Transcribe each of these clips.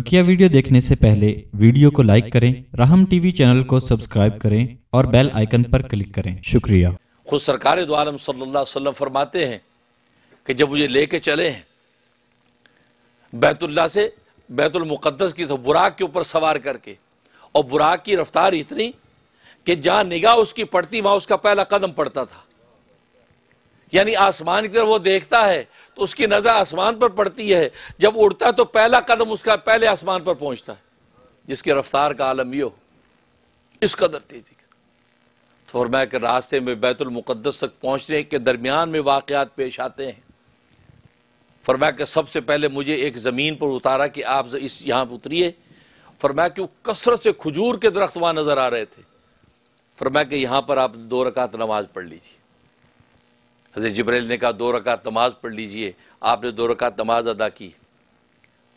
बकिया वीडियो देखने से पहले वीडियो को लाइक करें राहम टीवी चैनल को सब्सक्राइब करें और बेल आइकन पर क्लिक करें शुक्रिया खुद सरकार फरमाते हैं कि जब मुझे लेके चले हैं बैतुल्ला से बैतुलमुकदस की तो बुराक के ऊपर सवार करके और बुराक की रफ्तार इतनी कि जहाँ निगाह उसकी पड़ती वहाँ उसका पहला कदम पड़ता था यानी आसमान की तरफ वो देखता है तो उसकी नज़र आसमान पर पड़ती है जब उड़ता है तो पहला कदम उसका पहले आसमान पर पहुंचता है जिसकी रफ्तार का आलम यो इस कदर तेजी के फरमा के रास्ते में मुकद्दस तक पहुंचने के दरमियान में वाकयात पेश आते हैं फरमाया कि सबसे पहले मुझे एक ज़मीन पर उतारा कि आप इस यहाँ पर उतरिए फरमाया कि वो कसरत से खजूर के दरख्त वहाँ नज़र आ रहे थे फरमाया कि यहाँ पर आप दो रकात नमाज पढ़ लीजिए हजरत जबरील ने कहा दो रकात नमाज पढ़ लीजिए आपने दो रकात नमाज अदा की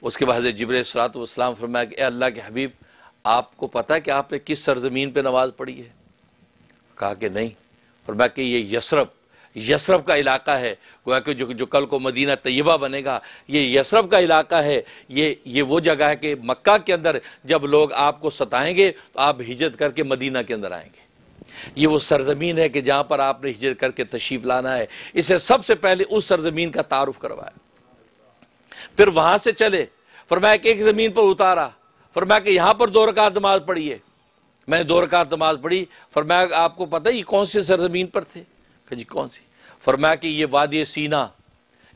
उसके बाद हजरत जबरील सलातम फरमाया कि अल्लाह के हबीब आपको पता है कि आपने किस सरजमीन पर नमाज पढ़ी है कहा कि नहीं फरमाया कि ये यसरब यसरब का इलाका है गोया कि जो जो कल को मदीना तयबा बनेगा ये यसरब का इलाका है ये ये वो जगह है कि मक्का के अंदर जब लोग आपको सताएंगे तो आप हिजरत करके मदीना के अंदर आएंगे ये वो सरजमीन है कि जहां पर आपने हिजर करके तशीफ लाना है इसे सबसे पहले उस सरजमीन का तारुफ करवाया फिर वहां से चले फरमाया कि एक ज़मीन पर उतारा फरमाया कि यहां पर दो रकात नमाज है मैंने दो रकात नमाज पढ़ी फरमाया आपको पता है ये कौन सी सरजमीन पर थे जी कौन सी फरमाया कि ये वादी सीना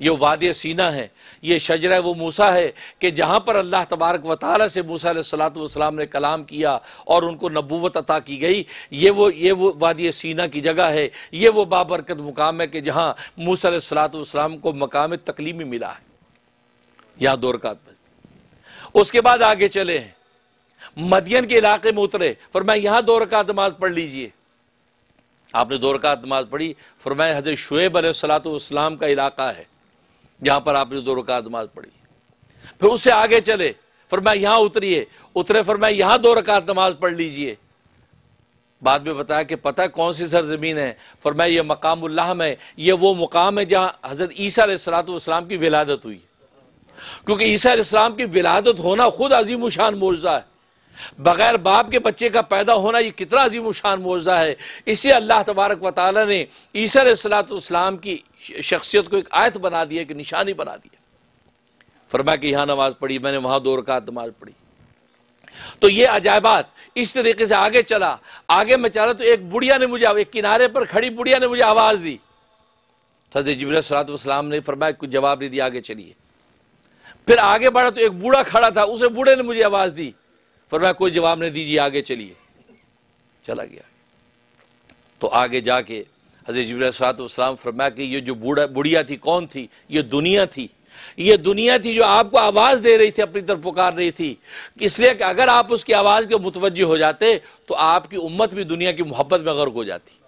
ये वाद सीना है ये शजर वो मूसा है कि जहाँ पर अल्लाह तबारक व ताली से मूसा सलातम ने कलाम किया और उनको नबूवत अता की गई ये वो ये वो वाद सीना की जगह है ये वो बाबरकत मुकाम है कि जहाँ मूसा सलातम को मकाम तकलीमी मिला है यहाँ दो रकात उसके बाद आगे चले हैं मदियन के इलाके में उतरे मैं यहाँ दो रकात नमाज पढ़ लीजिए आपने दो रकात नमाज पढ़ी फरमाया हजरत शुएब सलातम का इलाका है यहां पर आपने दो रकात नमाज पढ़ी फिर उससे आगे चले फिर मैं यहां उतरिए उतरे फिर मैं यहां दो रकात नमाज पढ़ लीजिए बाद में बताया कि पता कौन सी सरजमीन है फिर मैं ये मकामुल्लाह में यह वो मुकाम है जहां हज़रत ईसा सलातम की विलादत हुई क्योंकि ईसा इस्लाम की विलादत होना खुद अजीम शान मुआवजा है बग़ैर बाप के बच्चे का पैदा होना ये कितना अजीम शान मुआवजा है इसे अल्लाह तबारक व ताली ने ईसर सलातम की शख्सियत को एक आयत बना दिया एक निशानी बना दिया फरमा कि यहाँ नमाज पढ़ी मैंने वहाँ दो रकात नमाज पढ़ी तो ये अजायबात इस तरीके से आगे चला आगे मैं चला तो एक बुढ़िया ने मुझे एक किनारे पर खड़ी बुढ़िया ने मुझे आवाज़ दी हजरत जबरा सलातम ने फरमाया कुछ जवाब नहीं दिया आगे चलिए फिर आगे बढ़ा तो एक बूढ़ा खड़ा था उसे बूढ़े ने मुझे आवाज़ दी फरमा कोई जवाब नहीं दीजिए आगे चलिए चला गया तो आगे जाके हजरत वाम फरमाया कि ये जो बूढ़ा बुढ़िया थी कौन थी ये दुनिया थी ये दुनिया थी जो आपको आवाज़ दे रही थी अपनी तरफ पुकार रही थी इसलिए कि अगर आप उसकी आवाज़ के मुतवजह हो जाते तो आपकी उम्मत भी दुनिया की मोहब्बत में गर्क हो जाती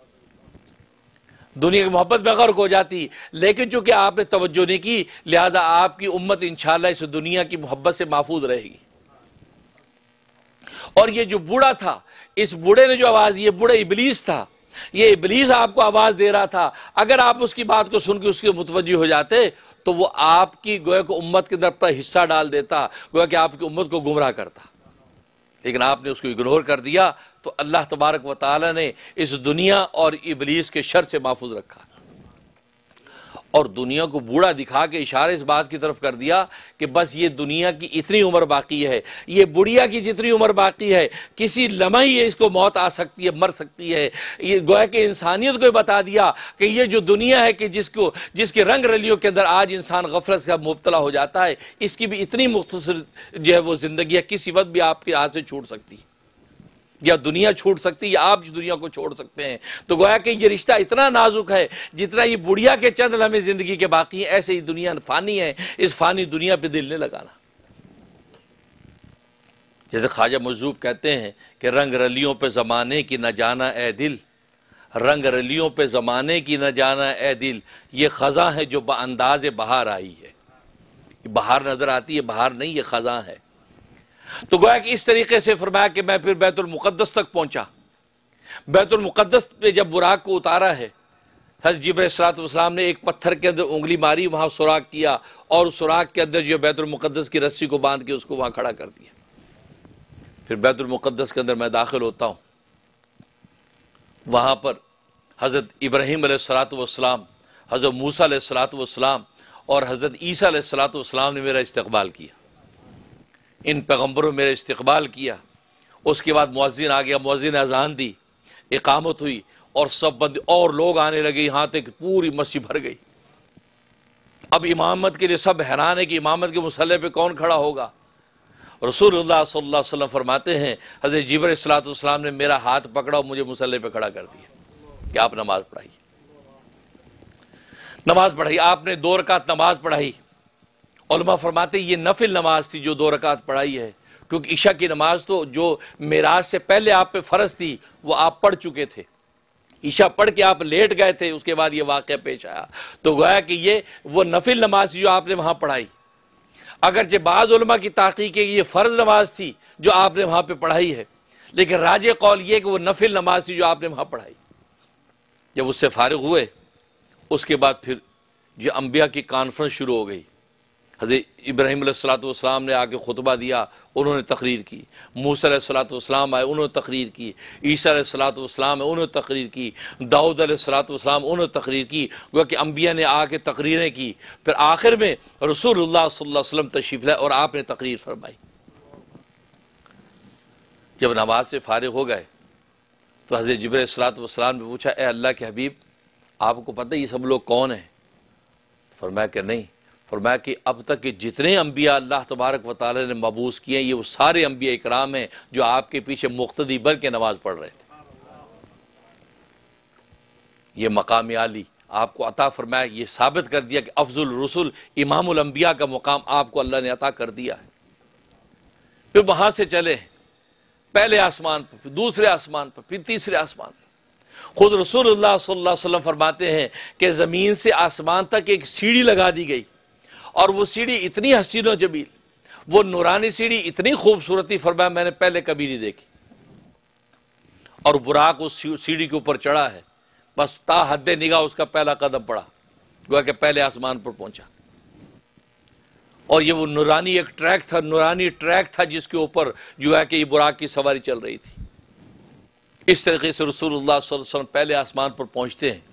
दुनिया की मोहब्बत में गर्क हो जाती लेकिन चूंकि आपने तवज्जो नहीं की लिहाजा आपकी उम्मत इन इस दुनिया की मोहब्बत से महफूज रहेगी और ये जो बूढ़ा था इस बूढ़े ने जो आवाज़ ये बूढ़ा इबलीस था ये इबलीस आपको आवाज़ दे रहा था अगर आप उसकी बात को सुनकर उसके मुतवजी हो जाते तो वो आपकी गोया को उम्मत के अंदर अपना हिस्सा डाल देता गोया कि आपकी उम्मत को गुमराह करता लेकिन आपने उसको इग्नोर कर दिया तो अल्लाह तबारक वाली ने इस दुनिया और इबलीस के शर से महफूज रखा और दुनिया को बूढ़ा दिखा के इशारे इस बात की तरफ कर दिया कि बस ये दुनिया की इतनी उम्र बाकी है ये बुढ़िया की जितनी उम्र बाकी है किसी लम्हे ही इसको मौत आ सकती है मर सकती है ये गोया कि इंसानियत को बता दिया कि ये जो दुनिया है कि जिसको जिसके रंग रलियों के अंदर आज इंसान गफलत का मुबतला हो जाता है इसकी भी इतनी मुख्तर जो है वो ज़िंदगी है किसी वक्त भी आपके हाथ से छूट सकती है या दुनिया छूट सकती है या आप दुनिया को छोड़ सकते हैं तो गोया कि ये रिश्ता इतना नाजुक है जितना ये बुढ़िया के चंद लम्हे ज़िंदगी के बाकी हैं ऐसे ही दुनिया फ़ानी है इस फ़ानी दुनिया पे दिल ने लगाना जैसे ख्वाजा मजूब कहते हैं कि रंग रलियों पे ज़माने की न जाना ए दिल रंग रलियों पे ज़माने की न जाना ए दिल ये ख़ज़ा है जो अंदाज बहार आई है बाहर नज़र आती है बाहर नहीं ये ख़ज़ा है तो गोया कि इस तरीके से फरमाया कि मैं फिर बैतुलमुक़दस तक पहुँचा बैतुलमुक़दस पर जब बुराक को उतारा है हर जिब्र ने एक पत्थर के अंदर उंगली मारी वहाँ सुराख किया और उस सुराख के अंदर जो बैतुलमक़दस की रस्सी को बांध के उसको वहाँ खड़ा कर दिया फिर बैतुलमुक़दस के अंदर मैं दाखिल होता हूँ वहाँ पर हज़रत इब्राहिम सलातम हज़रत मूसा सलातम और हज़रत ईसा सलातम ने मेरा इस्तबाल किया इन पैगम्बरों मेरा इस्तबाल किया उसके बाद मुआजिन आ गया मुआजिन अजान दी इकामत हुई और सब बंद और लोग आने लगे यहाँ तक पूरी मस्जिद भर गई अब इमामत के लिए सब हैरान है कि इमामत के मसल पर कौन खड़ा होगा रसूल सल्ला फरमाते हैं हज़रत जीबर सलाम ने मेरा हाथ पकड़ा और मुझे मसले पर खड़ा कर दिया कि आप नमाज़ पढ़ाई नमाज़ पढ़ाई आपने दो रकात नमाज़ पढ़ाई फरमाते ये नफिल नमाज थी जो दो रकात पढ़ाई है क्योंकि ईशा की नमाज तो जो मेराज से पहले आप पे फ़र्ज थी वो आप पढ़ चुके थे ईशा पढ़ के आप लेट गए थे उसके बाद ये वाक़ पेश आया तो गोया कि ये वो नफिल नमाज थी जो आपने वहाँ पढ़ाई अगर जे बाज़ुलमा की तहकीक है ये फ़र्ज नमाज थी जो आपने वहाँ पर पढ़ाई है लेकिन राज कौल ये कि वह नफिल नमाज थी जो आपने वहाँ पढ़ाई जब उससे फारग हुए उसके बाद फिर जो अम्बिया की कॉन्फ्रेंस शुरू हो गई हजरत इब्राहिम सलातम ने आके खुतबा दिया उन्होंने तकरीर की मूसा सलाम आए उन्होंने तकरीर की ईसा सलातम आए उन्होंने तकरीर की दाऊद सलातम उन्होंने तकरीर की गोया कि अम्बिया ने आके तकरीरें की फिर आखिर में रसूल सल्लम तशरीफ लाए और आपने तकरीर फरमाई जब नमाज से फारग हो गए तो हज़रत जबर सलातम ने पूछा ए अल्लाह के हबीब आपको पता ये सब लोग कौन हैं तो फरमाया कि नहीं मैं कि अब तक के जितने अम्बिया अल्लाह तबारक व ताली ने मबूस किए हैं ये वो सारे अम्बिया इकराम हैं जो आपके पीछे मुख्तदी भर के नमाज पढ़ रहे थे ये मकाम आली आपको अता फरमाया ये साबित कर दिया कि अफजुल रसुल इमामुल इमामबिया का मुकाम आपको अल्लाह ने अता कर दिया है फिर वहां से चले पहले आसमान पर फिर दूसरे आसमान पर फिर तीसरे आसमान पर खुद रसूल सल्लल्लाहु अलैहि वसल्लम फरमाते हैं कि ज़मीन से आसमान तक एक सीढ़ी लगा दी गई और वो सीढ़ी इतनी हसीन व जमील वो नूरानी सीढ़ी इतनी खूबसूरती फरमाया मैंने पहले कभी नहीं देखी और बुराक उस सीढ़ी के ऊपर चढ़ा है बस ता हद निगाह उसका पहला कदम पड़ा गोया कि पहले आसमान पर पहुंचा और ये वो नूरानी एक ट्रैक था नूरानी ट्रैक था जिसके ऊपर जो है कि बुराक की सवारी चल रही थी इस तरीके से रसूलुल्लाह वसल्लम पहले आसमान पर पहुंचते हैं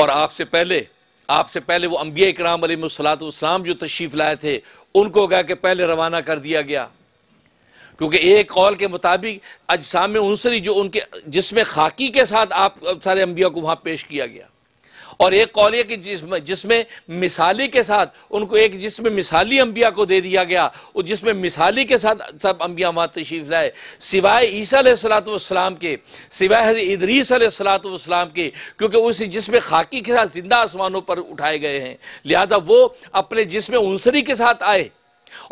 और आपसे पहले आपसे पहले वो अम्बिया इक्राम सलाम जो तशरीफ़ लाए थे उनको कह के पहले रवाना कर दिया गया क्योंकि एक कॉल के मुताबिक अजसाम उनसरी जो उनके जिसमें खाकी के साथ आप सारे अम्बिया को वहां पेश किया गया और एक कौल ये कि जिसमें जिसमें मिसाली के साथ उनको एक जिसमें मिसाली अम्बिया को दे दिया गया और जिसमें मिसाली के साथ सब अम्बिया मात तशीफ लाए सिवाय ईसा सलातम के सिवाय इदरीस सलातम के क्योंकि उस जिसमें खाकी के साथ जिंदा आसमानों पर उठाए गए हैं लिहाजा वो अपने जिसमें उनसरी के साथ आए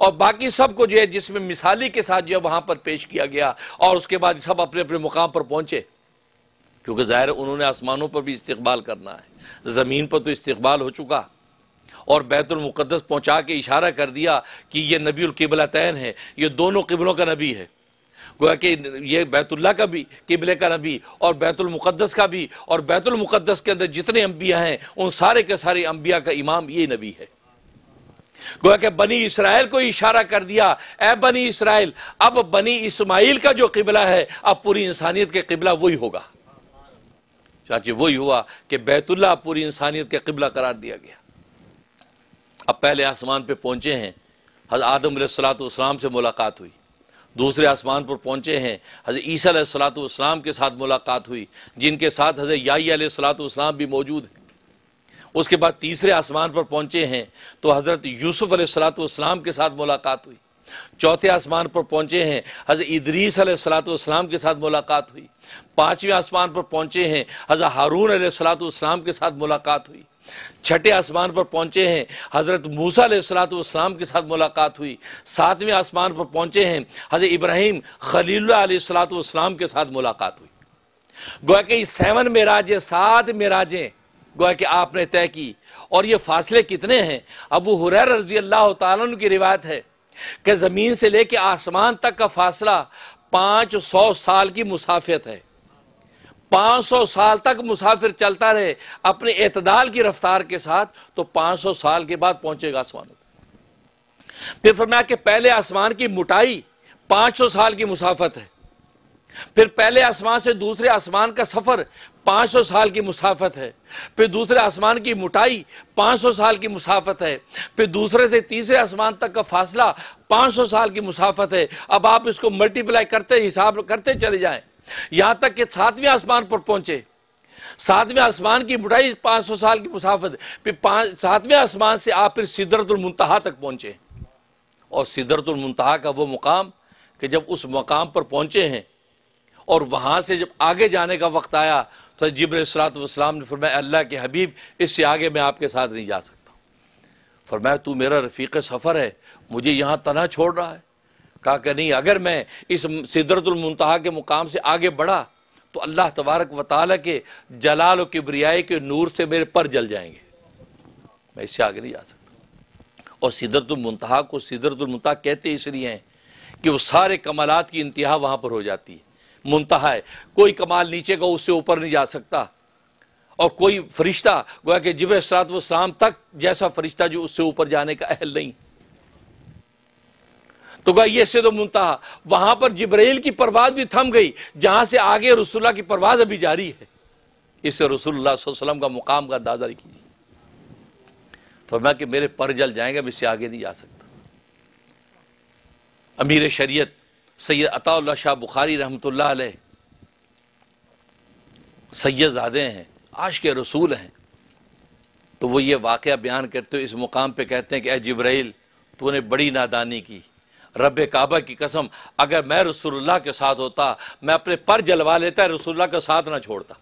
और बाकी सब को जो है जिसमें मिसाली के साथ जो है वहां पर पेश किया गया और उसके बाद सब अपने अपने मुकाम पर पहुंचे क्योंकि ज़ाहिर उन्होंने आसमानों पर भी इस्तकबाल करना है ज़मीन पर तो इस्तबाल हो चुका और बैतुलमक़दस पहुँचा के इशारा कर दिया कि यह नबी तैन है ये दोनों किबलों का नबी है गोया कि यह बैतुल्ला का भी किबले का नबी और बैतुलमक़दस का भी और बैतुलमक़दस के अंदर जितने अम्बिया हैं उन सारे के सारे अम्बिया का इमाम ये नबी है गोया कि बनी इसराइल को इशारा कर दिया ए बनी इसराइल अब बनी इसमाइल का जो किबला है अब पूरी इंसानियत के किबला वही होगा चाचे वही हुआ कि बैतुल्ला पूरी इंसानियत का कबला करार दिया गया अब पहले आसमान पर पहुँचे हैं हज़र आदम सलाम से मुलाकात हुई दूसरे आसमान पर पहुँचे हैं हज़र ईसा सलाम के साथ मुलाकात हुई जिनके साथ हज़र याई सलाम भी मौजूद हैं उसके बाद तीसरे आसमान पर पहुँचे हैं तो हज़रत यूसुफ़ सलाम के साथ मुलाकात हुई चौथे आसमान पर पहुंचे हैं हज़रत इदरीस सलातम के साथ मुलाकात हुई पांचवें आसमान पर पहुंचे हैं हज़रत हारून सलातम के साथ मुलाकात हुई छठे आसमान पर पहुंचे हैं हज़रत मूसा सलातम के साथ मुलाकात हुई सातवें आसमान पर पहुंचे हैं हज़रत इब्राहिम खलील्लाम के साथ मुलाकात हुई गोया कि सेवन मेराजें सात मेराजे गोया कि आपने तय की और ये फासले कितने हैं अबू हुरैर रजी अल्लाह तु की रिवायत है कि ज़मीन से लेके आसमान तक का फासला पांच सौ साल की मुसाफियत है पांच सौ साल तक मुसाफिर चलता रहे अपने एतदाल की रफ्तार के साथ तो पांच सौ साल के बाद पहुंचेगा आसमान फिर फरमाया कि पहले आसमान की मोटाई पांच सौ साल की मुसाफत है फिर पहले आसमान से दूसरे आसमान का सफ़र पाँच सौ साल की मुसाफत है फिर दूसरे आसमान की मोटाई सौ साल की मुसाफत है फिर दूसरे से तीसरे आसमान तक का फासला पाँच सौ साल की मुसाफत है अब आप इसको मल्टीप्लाई करते हिसाब करते चले जाए यहाँ तक कि सातवें आसमान पर पहुंचे सातवें आसमान की मोटाई सौ साल की मुसाफत फिर सातवें आसमान से आप फिर सिदरतुलमतहा तक पहुंचे और सिदरतुलमतहा का वो मुकाम कि जब उस मकाम पर पहुंचे हैं और वहां से जब आगे जाने का वक्त आया तो असलात वसलाम ने फरमाया अल्लाह के हबीब इससे आगे मैं आपके साथ नहीं जा सकता फरमाया तू मेरा रफ़ीक सफ़र है मुझे यहाँ तना छोड़ रहा है कहा कि नहीं अगर मैं इस सिदरतुलमतहा के मुकाम से आगे बढ़ा तो अल्लाह तबारक व के जलाल किब्रियाई के नूर से मेरे पर जल जाएंगे मैं इससे आगे नहीं जा सकता और सिदरतुलमतहा को सिदरतुलमतहा कहते इसलिए हैं कि वो सारे कमालत की इंतहा वहाँ पर हो जाती है मुंतहा है कोई कमाल नीचे का उससे ऊपर नहीं जा सकता और कोई फरिश्ता गोया कि जिब सरात वसलाम तक जैसा फरिश्ता जो उससे ऊपर जाने का अहल नहीं तो गोया ये से तो मुंतहा वहां पर जिब्रैल की परवाज भी थम गई जहां से आगे रसुल्ला की परवाज अभी जारी है इससे रसुल्लाम का मुकाम का अंदाजा कीजिए फरमाया कि मेरे पर जल जाएंगे मैं इससे आगे नहीं जा सकता अमीर शरीयत सैयद अता शाह बुखारी रहमतुल्लाह अलैह ज़ादे हैं आश के रसूल हैं तो वो ये वाक़ बयान करते हो इस मुकाम पर कहते हैं कि ए जब्राइल तूने बड़ी नादानी की रब काबा की कसम अगर मैं रसोल्ला के साथ होता मैं अपने पर जलवा लेता रसूलुल्लाह के साथ ना छोड़ता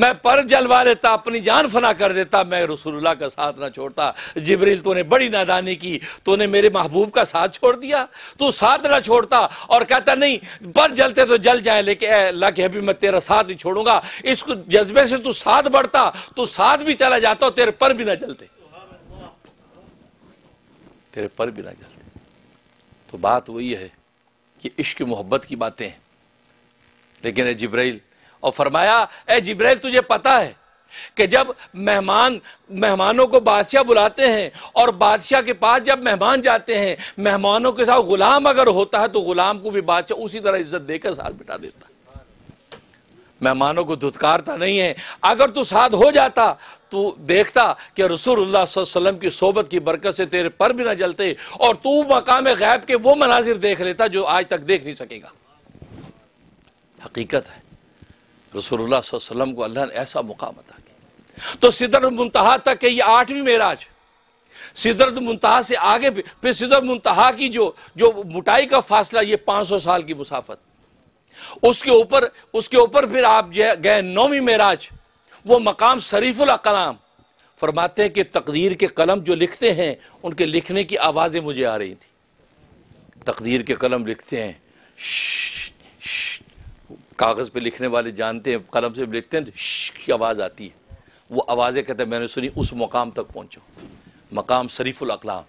मैं पर जलवा देता अपनी जान फना कर देता मैं रसूलुल्लाह का साथ ना छोड़ता जिब्रील तूने बड़ी नादानी की तूने मेरे महबूब का साथ छोड़ दिया तू साथ ना छोड़ता और कहता नहीं पर जलते तो जल जाए लेकिन अल्लाह के हबी मैं तेरा साथ नहीं छोड़ूंगा इस जज्बे से तू साथ बढ़ता तू साथ भी चला जाता और तेरे पर भी ना जलते तेरे पर भी ना जलते तो बात वही है कि इश्क मोहब्बत की बातें हैं लेकिन जिब्राइल और फरमाया ए जिब्रैल तुझे पता है कि जब मेहमान मेहमानों को बादशाह बुलाते हैं और बादशाह के पास जब मेहमान जाते हैं मेहमानों के साथ गुलाम अगर होता है तो गुलाम को भी बादशाह उसी तरह इज्जत देकर साथ बिठा देता मेहमानों को धुतकारता नहीं है अगर तू साथ हो जाता तो देखता कि रसूलुल्लाह वसल्लम की सोबत की बरकत से तेरे पर भी ना जलते और तू मकाम गैब के वो मनाजिर देख लेता जो आज तक देख नहीं सकेगा हकीकत है रसोल्ला वसलम को अल्लाह ने ऐसा मुकाम अता किया तो सिदर मुंतहा तक के ये आठवीं मेराज सिदरत मुंतहा से आगे फिर सिदरत मुंतहा की जो जो मोटाई का फासला ये पाँच सौ साल की मुसाफत उसके ऊपर उसके ऊपर फिर आप गए नौवीं मेराज वो मकाम शरीफुल कलाम फरमाते हैं कि तकदीर के कलम जो लिखते हैं उनके लिखने की आवाज़ें मुझे आ रही थी तकदीर के कलम लिखते हैं कागज़ पे लिखने वाले जानते हैं कलम से लिखते हैं तो की आवाज़ आती है वो आवाज़ें कहते हैं मैंने सुनी उस मकाम तक पहुँचो मकाम अकलाम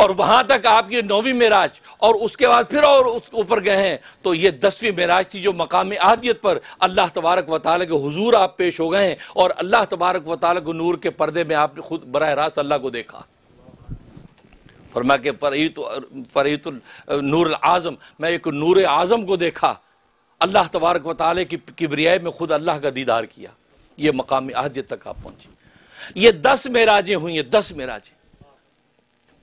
और वहां तक आपकी नौवीं मेराज और उसके बाद फिर और ऊपर गए हैं तो ये दसवीं मेराज थी जो मकाम आदियत पर अल्लाह तबारक वाल के हजूर आप पेश हो गए हैं और अल्लाह तबारक वाल के नूर के पर्दे में आपने खुद बरह रास्त अल्लाह को देखा फरमा के फ़रीत फ़रीत नूर आज़म मैं एक नूर आज़म को देखा अल्लाह तबारक व ताले की किबरियाई में ख़ुद अल्लाह का दीदार किया ये मकामी अहदियत तक आप पहुँची ये दस मेराजें हुई हैं दस मेराजें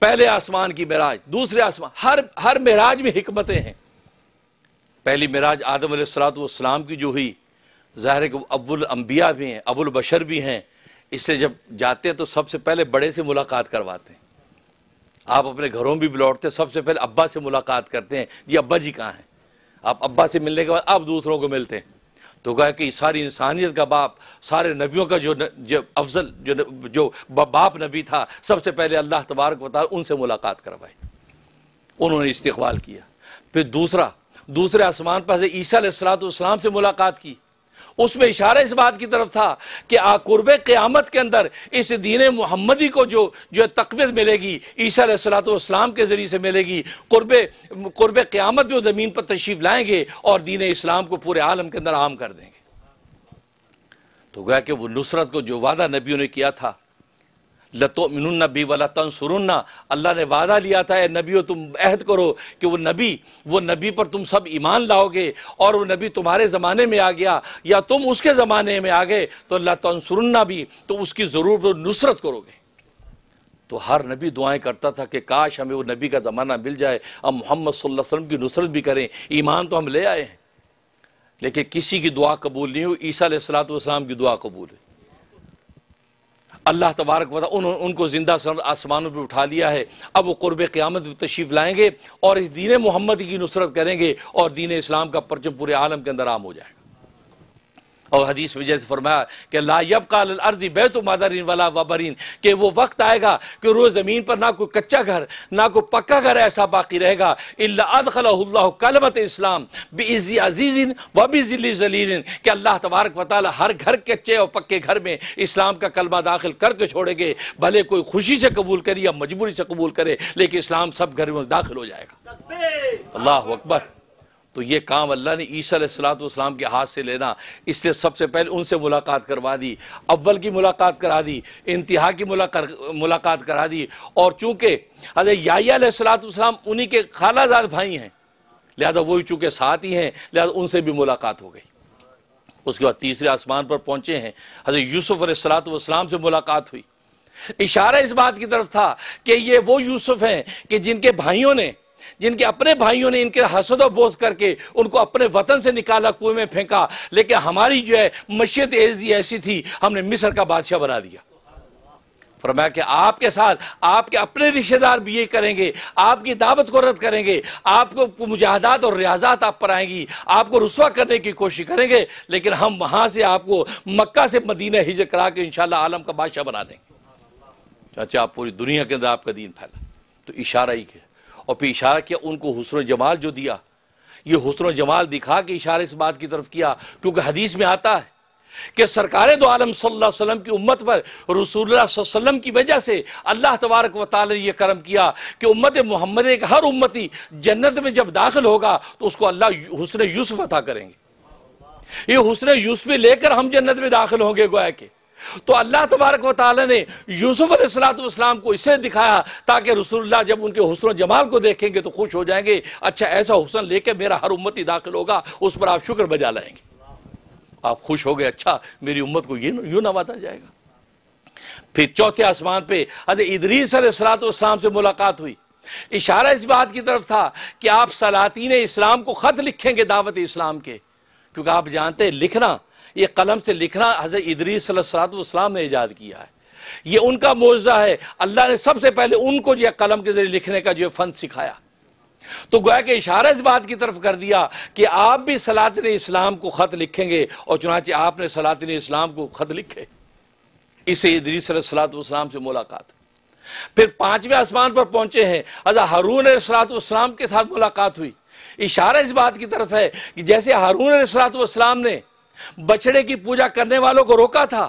पहले आसमान की मेराज दूसरे आसमान हर हर मेराज में हमतें हैं पहली मेराज आदम सलाम की जो हुई ज़ाहिर को अबुल अम्बिया भी हैं अबुल बशर भी हैं इसलिए जब जाते हैं तो सबसे पहले बड़े से मुलाकात करवाते हैं आप अपने घरों भी लौटते सबसे पहले अब्बा से मुलाकात करते हैं जी अब्बा जी कहाँ हैं आप अब्बा से मिलने के बाद आप दूसरों को मिलते हैं तो कहा कि सारी इंसानियत का बाप सारे नबियों का जो न, जो अफजल जो न, जो बाप नबी था सबसे पहले अल्लाह तबारक बता उनसे मुलाकात करवाई उन्होंने इस्तवाल किया फिर दूसरा दूसरे आसमान पर ईसा सलात से मुलाकात की उसमें इशारा इस बात की तरफ था कि आकुरब क़्यामत के अंदर इस दीन मोहम्मदी को जो जो तकवीत मिलेगी ईसा सलातम के ज़रिए से मिलेगी कुरब क़्यामत जो ज़मीन पर तशरीफ़ लाएंगे और दीन इस्लाम को पूरे आलम के अंदर आम कर देंगे तो गया कि वो नुसरत को जो वादा नबियों ने किया था लतोमिन नबी वला तनसरुन्ना अल्लाह ने वादा लिया था ए नबी तुम अहद करो कि वो नबी वो नबी पर तुम सब ईमान लाओगे और वो नबी तुम्हारे ज़माने में आ गया या तुम उसके ज़माने में आ गए तो अल्लाह तनसरुन्ना भी तो उसकी ज़रूर नुसरत करोगे तो हर नबी दुआएं करता था कि काश हमें वो नबी का ज़माना मिल जाए हम मोहम्मद सल्लल्लाहु अलैहि वसल्लम की नुसरत भी करें ईमान तो हम ले आए हैं लेकिन किसी की दुआ कबूल नहीं हुई ईसा सलात की दुआ कबूल हुई अल्लाह तबारक वादा उन, उनको ज़िंदा आसमानों पर उठा लिया है अब वो क़ुरब क़्यामत भी तशरीफ़ लाएँगे और इस दीन मोहम्मद की नुसरत करेंगे और दीन इस्लाम का परचम पूरे आलम के अंदर आम हो जाए और हदीस में जैसे फरमाया कि लायब का अर्जी बैतु मादरीन वाला वबरीन के वो वक्त आएगा कि रोज़ ज़मीन पर ना कोई कच्चा घर ना कोई पक्का घर ऐसा बाकी रहेगा अदखल्ला कलमत इस्लाम बेज़ी अजीज़िन व बिजली जलीलिन के अल्लाह तबारक वाली हर घर कच्चे और पक्के घर में इस्लाम का कलमा दाखिल करके छोड़ेंगे भले कोई खुशी से कबूल करे या मजबूरी से कबूल करे लेकिन इस्लाम सब घर में दाखिल हो जाएगा अल्लाह अकबर तो ये काम अल्लाह ने ईसा सलाम के हाथ से लेना इसलिए सबसे पहले उनसे मुलाकात करवा दी अव्वल की मुलाकात करा दी इंतहा की मुलाकात करा दी और चूँकि हजरत यासलाम उन्हीं के खालाजाद भाई हैं लिहाजा वही चूँकि साथ ही हैं लिहाजा उनसे भी मुलाकात हो गई उसके बाद तीसरे आसमान पर पहुँचे हैं हजरत यूसुफ सलाम से मुलाकात हुई इशारा इस बात की तरफ था कि ये वो यूसुफ हैं कि जिनके भाइयों ने जिनके अपने भाइयों ने इनके हसद बोझ करके उनको अपने वतन से निकाला कुएं में फेंका लेकिन हमारी जो है मशियत एजी ऐसी थी हमने मिस्र का बादशाह बना दिया फरमाया कि आपके साथ आपके अपने रिश्तेदार भी ये करेंगे आपकी दावत को रद्द करेंगे आपको मुजाहदात और रियाजात आप पर आएंगी आपको रुसवा करने की कोशिश करेंगे लेकिन हम वहां से आपको मक्का से मदीना हिजर करा के इंशाल्लाह आलम का बादशाह बना देंगे चाचा आप पूरी दुनिया के अंदर आपका दीन फैला तो इशारा ही के और फिर इशारा किया उनको हसन जमाल जो दिया ये हुसन जमाल दिखा के इशारा इस बात की तरफ किया क्योंकि हदीस में आता है कि सरकार दो तो आलम सल्लम की उम्मत पर रसुल्लाम की वजह से अल्लाह तबारक वाल ने यह करम किया कि उम्मत मोहम्मद का हर उम्मती जन्नत में जब दाखिल होगा तो उसको अल्लाह हुसन यूसुफ अता करेंगे ये हुसन यूसुफ लेकर हम जन्नत में दाखिल होंगे गोया के तो अल्लाह तबारक वाली ने यूसुफ असलातम को इसे दिखाया ताकि रसूलुल्लाह जब उनके हुसन जमाल को देखेंगे तो खुश हो जाएंगे अच्छा ऐसा हुसन लेके मेरा हर उम्मत ही दाखिल होगा उस पर आप शुक्र बजा लाएंगे आप खुश हो गए अच्छा मेरी उम्मत को ये यूं नवाजा जाएगा फिर चौथे आसमान पर हजरत इदरीस सलातम से मुलाकात हुई इशारा इस बात की तरफ था कि आप सलातीन इस्लाम को ख़त लिखेंगे दावत इस्लाम के क्योंकि आप जानते हैं लिखना ये कलम से लिखना हज़रत इदरी सलाम ने ईजाद किया है ये उनका मुआवजा है अल्लाह ने सबसे पहले उनको जो कलम के ज़रिए लिखने का जो फ़न सिखाया तो गोया के इशारा इस बात की तरफ कर दिया कि आप भी सलातिन इस्लाम को ख़त लिखेंगे और चुनाचे आपने सलातिन इस्लाम को ख़त लिखे इसे इदरी सलाम से मुलाकात फिर पांचवें आसमान पर पहुंचे हैं अजा हारून सलातम के साथ मुलाकात हुई इशारा इस बात की तरफ है कि जैसे हारून सलातम ने बछड़े की पूजा करने वालों को रोका था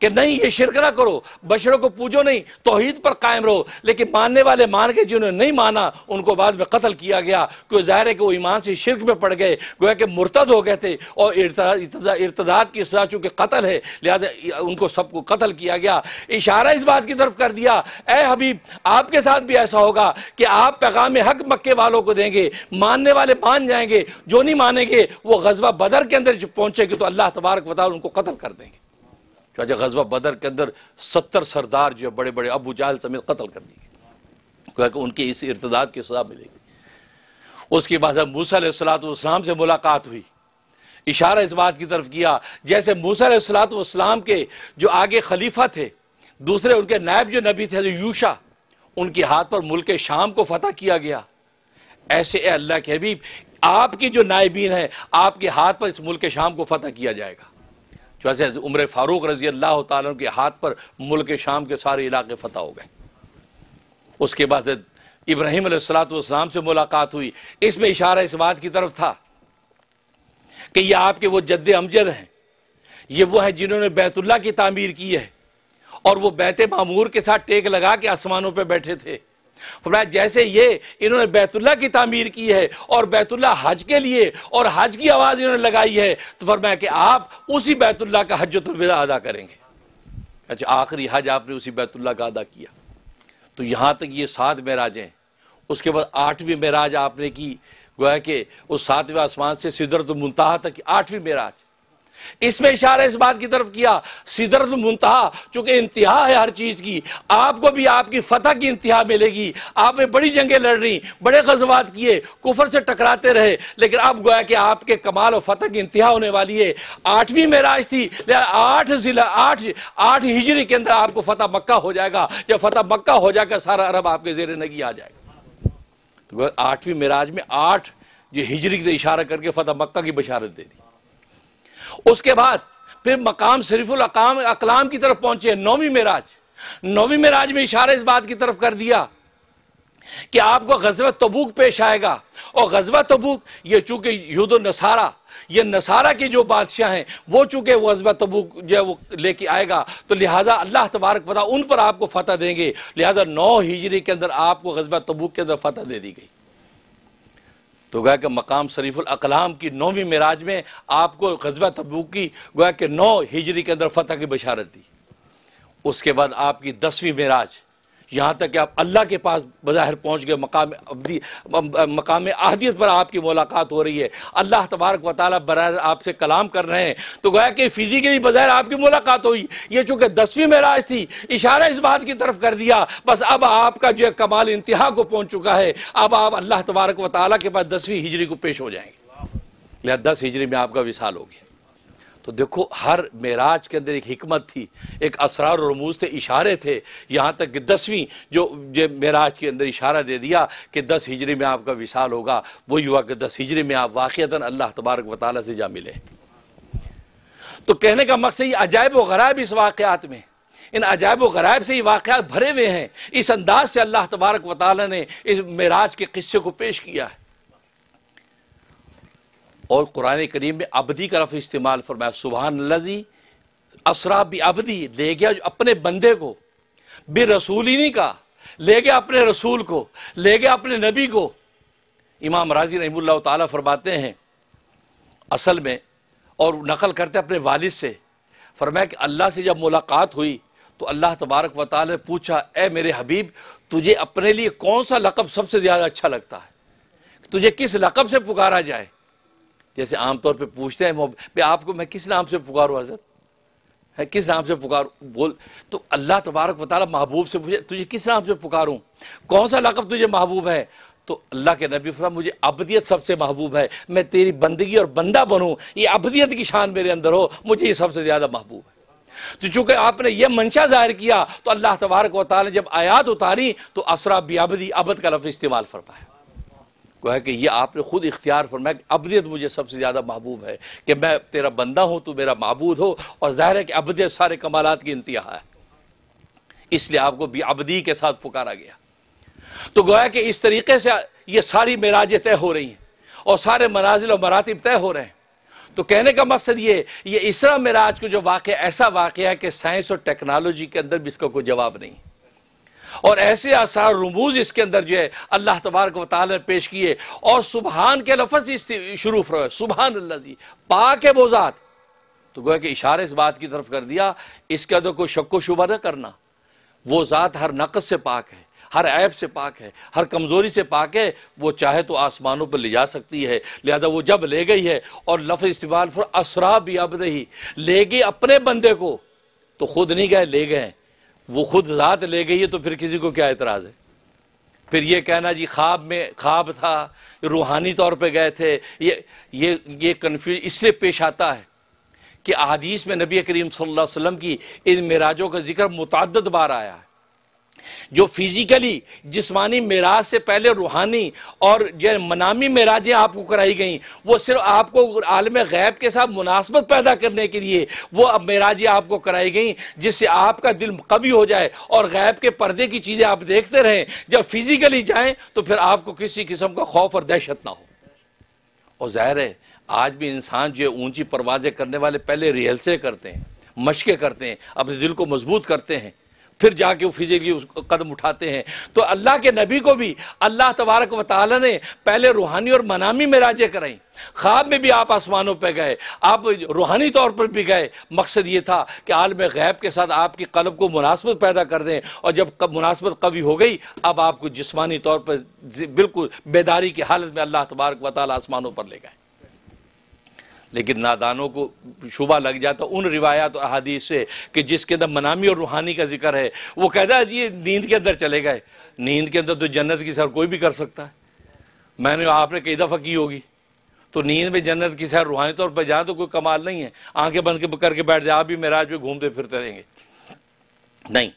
कि नहीं ये शिरक ना करो बशरों को पूजो नहीं तोहहीद पर कायम रहो लेकिन मानने वाले मान के जिन्होंने नहीं माना उनको बाद में कत्ल किया गया क्यों ज़ाहिर है कि वो ईमान से शिरक में पड़ गए गोया कि मुर्तद हो गए थे और इर्तदाद की सजा चूँकि कत्ल है लिहाजा उनको सबको कत्ल किया गया इशारा इस बात की तरफ कर दिया ए हबीब आपके साथ भी ऐसा होगा कि आप पैगाम हक मक्के वालों को देंगे मानने वाले मान जाएंगे जो नहीं मानेंगे वो गजवा बदर के अंदर पहुंचेगी तो अल्लाह तबारक वाल उनको कत्ल कर देंगे चाहे गजवा बदर के अंदर सत्तर सरदार जो बड़े बड़े अबू जाहल समेत कत्ल कर दिए क्योंकि उनके इस इर्तदाद की सजा मिलेगी उसके बाद अब मूसलाम से मुलाकात हुई इशारा इस बात की तरफ किया जैसे सलातम के जो आगे खलीफा थे दूसरे उनके नायब जो नबी थे जो यूशा उनके हाथ पर मुल्क शाम को फतेह किया गया ऐसे अल्लाह के हबीब आपके जो नायबीन हैं आपके हाथ पर इस मुल्क शाम को फतेह किया जाएगा जो उम्र फ़ारूक रजी अल्लाह तुम के हाथ पर मुल्क शाम के सारे इलाके फतेह हो गए उसके बाद इब्राहिम सलाम से मुलाकात हुई इसमें इशारा इस बात की तरफ था कि ये आपके वो जद्द अमजद हैं ये वो हैं जिन्होंने बैतुल्ला की तामीर की है और वो बैत मामूर के साथ टेक लगा के आसमानों पर बैठे थे फरमाया जैसे ये इन्होंने बैतुल्ला की तमीर की है और बैतुल्ला हज के लिए और हज की आवाज़ इन्होंने लगाई है तो फरमाया कि आप उसी बैतुल्ला का हज हजतुलविदा अदा करेंगे अच्छा आखिरी हज आपने उसी बैतुल्ला का अदा किया तो यहां तक ये सात महराज हैं उसके बाद आठवीं महराज आपने की गोया कि उस सातवें आसमान से सिदरत मुंतहा तक आठवीं महराज इसमें इशारा इस बात की तरफ किया सिदरत मुंतहा चूंकि इंतहा है हर चीज़ की आपको भी आपकी फतह की इंतहा मिलेगी आपने बड़ी जंगें लड़ रही बड़े गजबात किए कुफर से टकराते रहे लेकिन अब गोया कि आपके कमाल और फतह की इंतहा होने वाली है आठवीं मेराज थी आठ जिला आठ आठ हिजरी के अंदर आपको फतेह मक्का हो जाएगा या फतेह मक्का हो जाएगा सारा अरब आपके जेर नगी आ जाएगा तो आठवीं मेराज में आठ जो हिजरी के तो इशारा करके फतेह मक्का की बशारत दे दी उसके बाद फिर मकाम शरीफुल अकाम अकलाम की तरफ पहुंचे नौवीं मेराज नौवीं मेराज में इशारा इस बात की तरफ कर दिया कि आपको गजब तबूक पेश आएगा और गजब तबूक ये चूंकि युद्ध नसारा ये नसारा के जो बादशाह हैं वो चूंकि वो गजबा तबूक जो है वो लेके आएगा तो लिहाजा अल्लाह तबारक पता उन पर आपको फतह देंगे लिहाजा नौ हिजरी के अंदर आपको गजबा तबूक के अंदर फतह दे दी गई तो गोया कि मकाम शरीफ़ुलकलाम की नौवीं मराज में आपको गजवा तबूक की गोया कि नौ हिजरी के अंदर फतेह की बशारत दी उसके बाद आपकी दसवीं मराज यहाँ तक कि आप अल्लाह के पास बज़ाहिर पहुँच गए मकाम अब्दी मकाम अहदियत पर आपकी मुलाकात हो रही है अल्लाह तबारक व ताली बर आपसे कलाम कर रहे हैं तो गया कि फिजी के भी बज़ाहिर आपकी मुलाकात हुई ये चूँकि दसवीं महराज थी इशारा इस बात की तरफ कर दिया बस अब आपका जो है कमाल इंतहा को पहुँच चुका है अब आप अल्लाह तबारक व ताली के पास दसवीं हिजरी को पेश हो जाएंगे लिहाजा दस हिजरी में आपका विशाल हो गया तो देखो हर मेराज के अंदर एक हमत थी एक असरार रमूज थे इशारे थे यहाँ तक कि दसवीं जो ये मेराज के अंदर इशारा दे दिया कि दस हिजरी में आपका विशाल होगा वो युवा कि दस हिजरी में आप वाक़ता अल्लाह तबारक वाली से जा मिले तो कहने का मकसद ये अजायब व इस वाक़ात में इन अजायब व से ये वाक़ात भरे हुए हैं इस अंदाज से अल्लाह तबारक वाली ने इस मेराज के किस्से को पेश किया है और कुरान करीम में अबदी का लफ इस्तेमाल फरमाया सुबह लजी असरा भी अबदी ले गया अपने बंदे को बे रसूल ही नहीं कहा ले गया अपने रसूल को ले गया अपने नबी को इमाम राजी रहमुल्ला ताला फरमाते हैं असल में और नकल करते अपने वालिद से फरमाया कि अल्लाह से जब मुलाकात हुई तो अल्लाह तबारक व ताल ने पूछा ए मेरे हबीब तुझे अपने लिए कौन सा लकब सबसे ज़्यादा अच्छा लगता है तुझे किस लकब से पुकारा जाए जैसे आमतौर पे पूछते हैं भाई आपको मैं किस नाम से पुकारूँ हजरत है किस नाम से पुकार बोल तो अल्लाह तबारक वाली महबूब से पूछे तुझे किस नाम से पुकारूँ कौन सा लकब तुझे महबूब है तो अल्लाह के नबी फरम मुझे अबदियत सबसे महबूब है मैं तेरी बंदगी और बंदा बनूँ ये अबदियत की शान मेरे अंदर हो मुझे ये सबसे ज़्यादा महबूब है तो चूंकि आपने यह मंशा जाहिर किया तो अल्लाह तबारक वाली जब आयात उतारी तो असरा बियाबदी अबद का लफ्ज़ इस्तेमाल फरमाया वह कि ये आपने खुद इख्तियार फरमाया कि अबदियत मुझे सबसे ज़्यादा महबूब है कि मैं तेरा बंदा हूँ तो मेरा महबूद हो और ज़ाहिर है कि अबदियत सारे कमालत की इंतहा है इसलिए आपको भी अबदी के साथ पुकारा गया तो गोया कि इस तरीके से ये सारी मराजें तय हो रही हैं और सारे मनाजिल और मरातब तय हो रहे हैं तो कहने का मकसद ये ये इसरा मराज को जो वाक़ ऐसा वाक़ है कि साइंस और टेक्नोलॉजी के अंदर भी इसका कोई जवाब नहीं और ऐसे आसार रमूज इसके अंदर जो है अल्लाह तबारक वाल ने पेश किए और सुबहान के लफज शुरू सुबहान अल्लाजी पाक है वो ज़ात तो गोया कि इशारे इस बात की तरफ कर दिया इसके अंदर कोई शक् शुबा न करना वो ज़ात हर नकद से पाक है हर ऐप से पाक है हर कमज़ोरी से पाक है वो चाहे तो आसमानों पर ले जा सकती है लिहाजा वो जब ले गई है और लफ्ज़ इस्तेमाल फिर असरा भी अब रही ले गई अपने बंदे को तो खुद नहीं गए ले गए वो खुद रात ले गई है तो फिर किसी को क्या एतराज़ है फिर ये कहना जी ख्वाब में ख्वाब था रूहानी तौर पे गए थे ये ये ये कन्फ्यूज इसलिए पेश आता है कि अदीस में नबी करीम सल्लल्लाहु अलैहि वसल्लम की इन मिराजों का जिक्र मुतद बार आया है जो फिजिकली जिसमानी मेराज से पहले रूहानी और जो मनामी मेराजें आपको कराई गई वो सिर्फ आपको आलम गैब के साथ मुनासबत पैदा करने के लिए वो अब मेराजें आपको कराई गई जिससे आपका दिल कवी हो जाए और गैब के पर्दे की चीज़ें आप देखते रहें जब फिजिकली जाएँ तो फिर आपको किसी किस्म का खौफ और दहशत ना हो और ज़ाहिर है आज भी इंसान जो ऊंची परवाजें करने वाले पहले रिहर्सल करते हैं मशक़ें करते हैं अपने दिल को मजबूत करते हैं फिर जाके वो फिजिकली उसको कदम उठाते हैं तो अल्लाह के नबी को भी अल्लाह तबारक व ने पहले रूहानी और मनामी में राजे कराई ख्वाब में भी आप आसमानों पर गए आप रूहानी तौर पर भी गए मकसद ये था कि आलम गैब के साथ आपकी कलब को मुनासबत पैदा कर दें और जब मुनासबत कवी हो गई अब आपको जिसमानी तौर पर बिल्कुल बेदारी की हालत में अल्लाह तबारक व आसमानों पर ले गए लेकिन नादानों को शुबा लग जाता उन रिवायात और अहादीस से कि जिसके अंदर मनामी और रूहानी का जिक्र है वो कहता है जी नींद के अंदर चले गए नींद के अंदर तो जन्नत की सैर कोई भी कर सकता है मैंने आपने कई दफ़ा की होगी तो नींद में जन्नत की सैर रूहानी तौर पर जहाँ तो कोई कमाल नहीं है आंखें बंद करके बैठ जाए आप भी मेराज में घूमते फिरते रहेंगे नहीं